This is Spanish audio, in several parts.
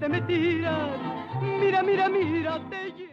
¡Te me Mira, mira, mira, te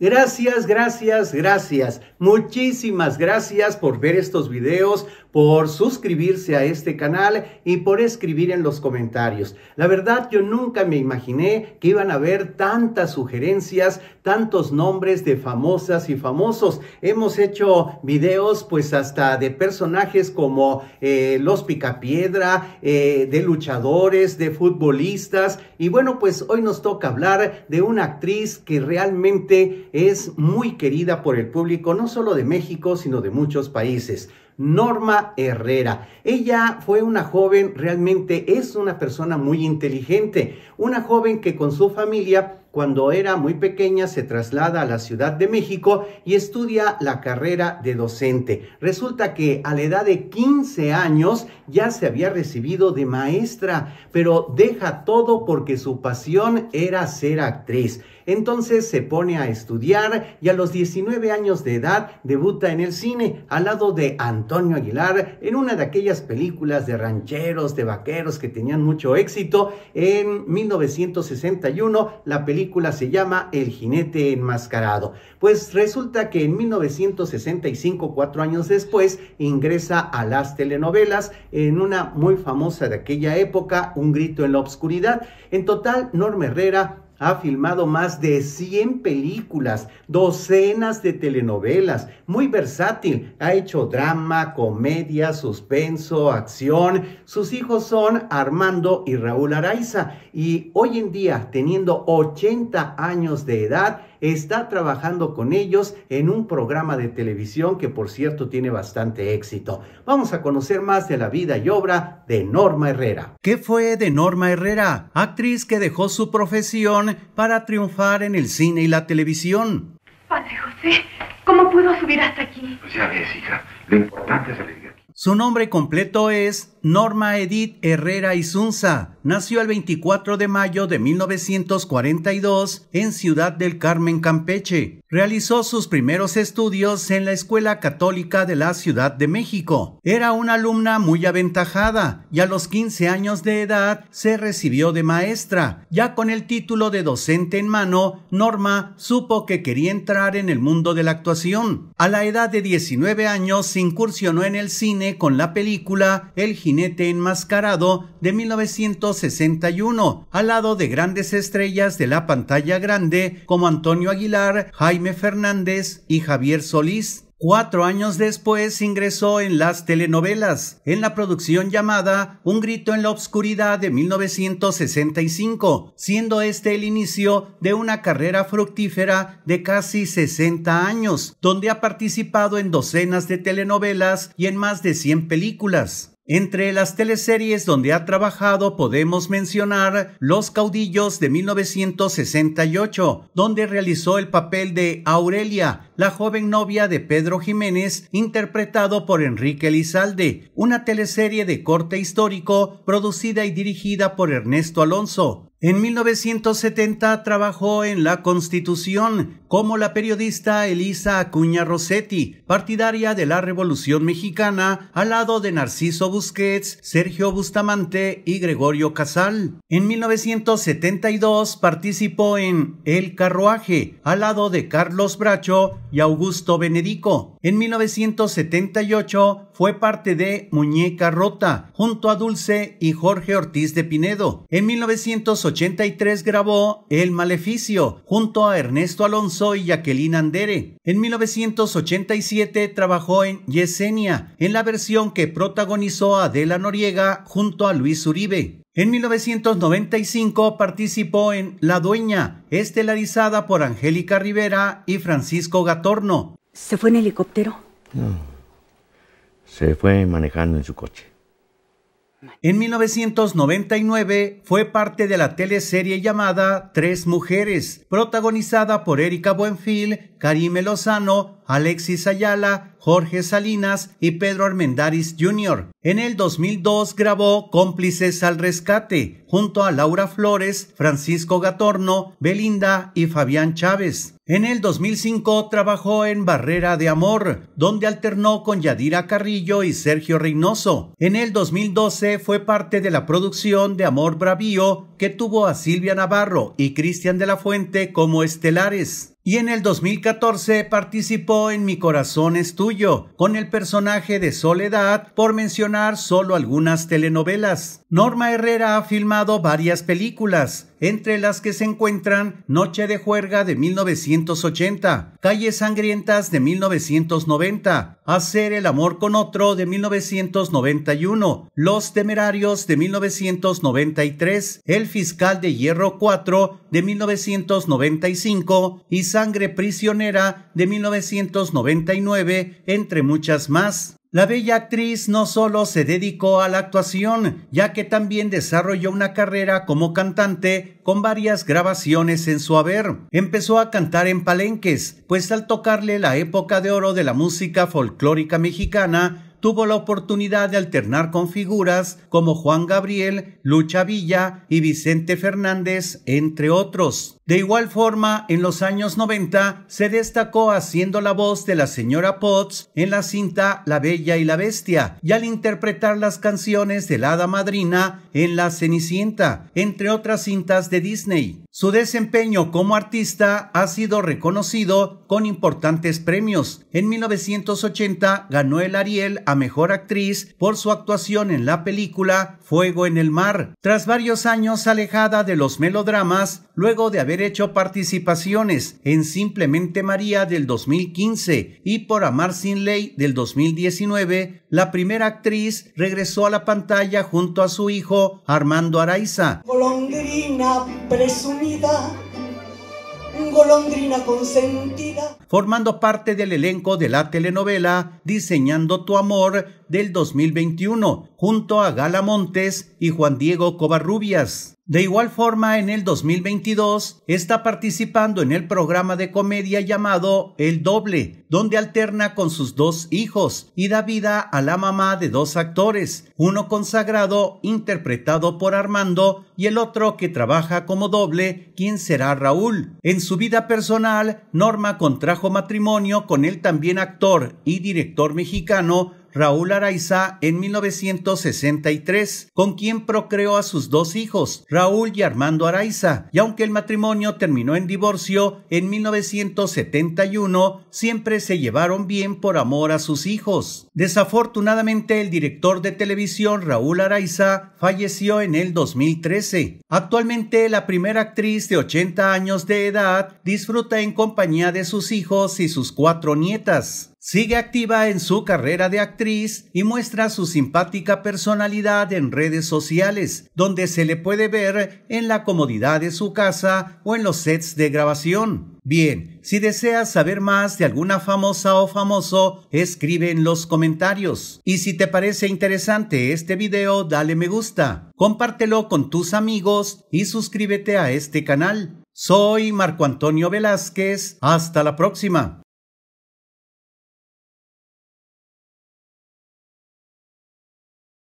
Gracias, gracias, gracias. Muchísimas gracias por ver estos videos, por suscribirse a este canal y por escribir en los comentarios. La verdad, yo nunca me imaginé que iban a haber tantas sugerencias, tantos nombres de famosas y famosos. Hemos hecho videos pues hasta de personajes como eh, los Picapiedra, eh, de luchadores, de futbolistas. Y bueno, pues hoy nos toca hablar de una actriz que realmente es muy querida por el público, no solo de México, sino de muchos países. Norma Herrera. Ella fue una joven, realmente es una persona muy inteligente, una joven que con su familia cuando era muy pequeña se traslada a la Ciudad de México y estudia la carrera de docente. Resulta que a la edad de 15 años ya se había recibido de maestra, pero deja todo porque su pasión era ser actriz. Entonces se pone a estudiar y a los 19 años de edad debuta en el cine al lado de Antonio Aguilar en una de aquellas películas de rancheros, de vaqueros que tenían mucho éxito. En 1961 la película se llama El jinete enmascarado. Pues resulta que en 1965, cuatro años después, ingresa a las telenovelas en una muy famosa de aquella época, Un grito en la oscuridad. En total, Norma Herrera ha filmado más de 100 películas, docenas de telenovelas, muy versátil. Ha hecho drama, comedia, suspenso, acción. Sus hijos son Armando y Raúl Araiza. Y hoy en día, teniendo 80 años de edad, está trabajando con ellos en un programa de televisión que por cierto tiene bastante éxito. Vamos a conocer más de la vida y obra de Norma Herrera. ¿Qué fue de Norma Herrera? Actriz que dejó su profesión para triunfar en el cine y la televisión. Padre José, ¿cómo pudo subir hasta aquí? Pues ya ves, hija, lo importante es el de aquí. Su nombre completo es Norma Edith Herrera Isunza nació el 24 de mayo de 1942 en Ciudad del Carmen, Campeche. Realizó sus primeros estudios en la Escuela Católica de la Ciudad de México. Era una alumna muy aventajada y a los 15 años de edad se recibió de maestra. Ya con el título de docente en mano, Norma supo que quería entrar en el mundo de la actuación. A la edad de 19 años se incursionó en el cine con la película El enmascarado de 1961, al lado de grandes estrellas de la pantalla grande como Antonio Aguilar, Jaime Fernández y Javier Solís. Cuatro años después ingresó en las telenovelas, en la producción llamada Un grito en la obscuridad de 1965, siendo este el inicio de una carrera fructífera de casi 60 años, donde ha participado en docenas de telenovelas y en más de 100 películas. Entre las teleseries donde ha trabajado podemos mencionar Los Caudillos de 1968, donde realizó el papel de Aurelia, la joven novia de Pedro Jiménez, interpretado por Enrique Lizalde, una teleserie de corte histórico producida y dirigida por Ernesto Alonso. En 1970 trabajó en La Constitución, como la periodista Elisa Acuña Rossetti, partidaria de la Revolución Mexicana, al lado de Narciso Busquets, Sergio Bustamante y Gregorio Casal. En 1972 participó en El Carruaje, al lado de Carlos Bracho y Augusto Benedico. En 1978 fue parte de Muñeca Rota, junto a Dulce y Jorge Ortiz de Pinedo. En 1983 grabó El Maleficio, junto a Ernesto Alonso soy Jacqueline Andere. En 1987 trabajó en Yesenia, en la versión que protagonizó Adela Noriega junto a Luis Uribe. En 1995 participó en La Dueña, estelarizada por Angélica Rivera y Francisco Gatorno. ¿Se fue en helicóptero? No. Se fue manejando en su coche. En 1999 fue parte de la teleserie llamada Tres Mujeres, protagonizada por Erika Buenfil, Karime Lozano, Alexis Ayala, Jorge Salinas y Pedro Armendariz Jr. En el 2002 grabó Cómplices al Rescate, junto a Laura Flores, Francisco Gatorno, Belinda y Fabián Chávez. En el 2005 trabajó en Barrera de Amor, donde alternó con Yadira Carrillo y Sergio Reynoso. En el 2012 fue parte de la producción de Amor Bravío, que tuvo a Silvia Navarro y Cristian de la Fuente como estelares. Y en el 2014 participó en Mi corazón es tuyo, con el personaje de Soledad, por mencionar solo algunas telenovelas. Norma Herrera ha filmado varias películas, entre las que se encuentran Noche de Juerga de 1980, Calles Sangrientas de 1990, Hacer el Amor con Otro de 1991, Los Temerarios de 1993, El Fiscal de Hierro 4 de 1995 y Sangre Prisionera de 1999, entre muchas más. La bella actriz no solo se dedicó a la actuación, ya que también desarrolló una carrera como cantante con varias grabaciones en su haber. Empezó a cantar en palenques, pues al tocarle la época de oro de la música folclórica mexicana, tuvo la oportunidad de alternar con figuras como Juan Gabriel, Lucha Villa y Vicente Fernández, entre otros. De igual forma, en los años 90 se destacó haciendo la voz de la señora Potts en la cinta La Bella y la Bestia y al interpretar las canciones de la Hada Madrina en La Cenicienta, entre otras cintas de Disney. Su desempeño como artista ha sido reconocido con importantes premios. En 1980 ganó el Ariel a Mejor Actriz por su actuación en la película Fuego en el Mar. Tras varios años alejada de los melodramas, luego de haber hecho participaciones en Simplemente María del 2015 y Por Amar Sin Ley del 2019, la primera actriz regresó a la pantalla junto a su hijo Armando Araiza. Golondrina presumida, golondrina consentida. Formando parte del elenco de la telenovela Diseñando tu amor del 2021 junto a Gala Montes y Juan Diego Covarrubias. De igual forma, en el 2022 está participando en el programa de comedia llamado El Doble, donde alterna con sus dos hijos y da vida a la mamá de dos actores, uno consagrado interpretado por Armando y el otro que trabaja como doble, quien será Raúl. En su vida personal, Norma contrajo matrimonio con el también actor y director mexicano Raúl Araiza en 1963, con quien procreó a sus dos hijos, Raúl y Armando Araiza, y aunque el matrimonio terminó en divorcio en 1971, siempre se llevaron bien por amor a sus hijos. Desafortunadamente, el director de televisión Raúl Araiza falleció en el 2013. Actualmente, la primera actriz de 80 años de edad disfruta en compañía de sus hijos y sus cuatro nietas. Sigue activa en su carrera de actriz y muestra su simpática personalidad en redes sociales, donde se le puede ver en la comodidad de su casa o en los sets de grabación. Bien, si deseas saber más de alguna famosa o famoso, escribe en los comentarios. Y si te parece interesante este video, dale me gusta, compártelo con tus amigos y suscríbete a este canal. Soy Marco Antonio Velázquez, hasta la próxima.